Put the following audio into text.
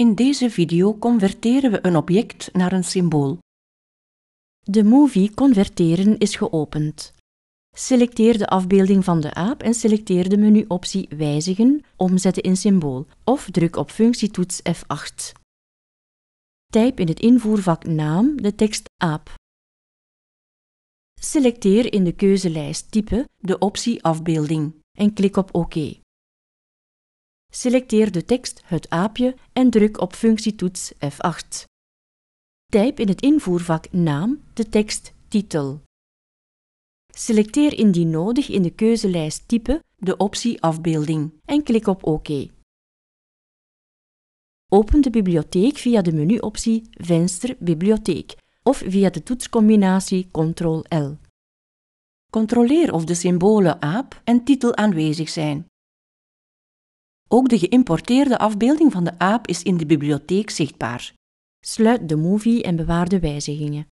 In deze video converteren we een object naar een symbool. De Movie Converteren is geopend. Selecteer de afbeelding van de aap en selecteer de menuoptie Wijzigen, omzetten in symbool of druk op functietoets F8. Typ in het invoervak Naam de tekst aap. Selecteer in de keuzelijst Type de optie Afbeelding en klik op OK. Selecteer de tekst Het aapje en druk op functietoets F8. Typ in het invoervak Naam de tekst Titel. Selecteer indien nodig in de keuzelijst Type de optie Afbeelding en klik op OK. Open de bibliotheek via de menuoptie Venster Bibliotheek of via de toetscombinatie Ctrl-L. Controleer of de symbolen aap en titel aanwezig zijn. Ook de geïmporteerde afbeelding van de aap is in de bibliotheek zichtbaar. Sluit de movie en bewaar de wijzigingen.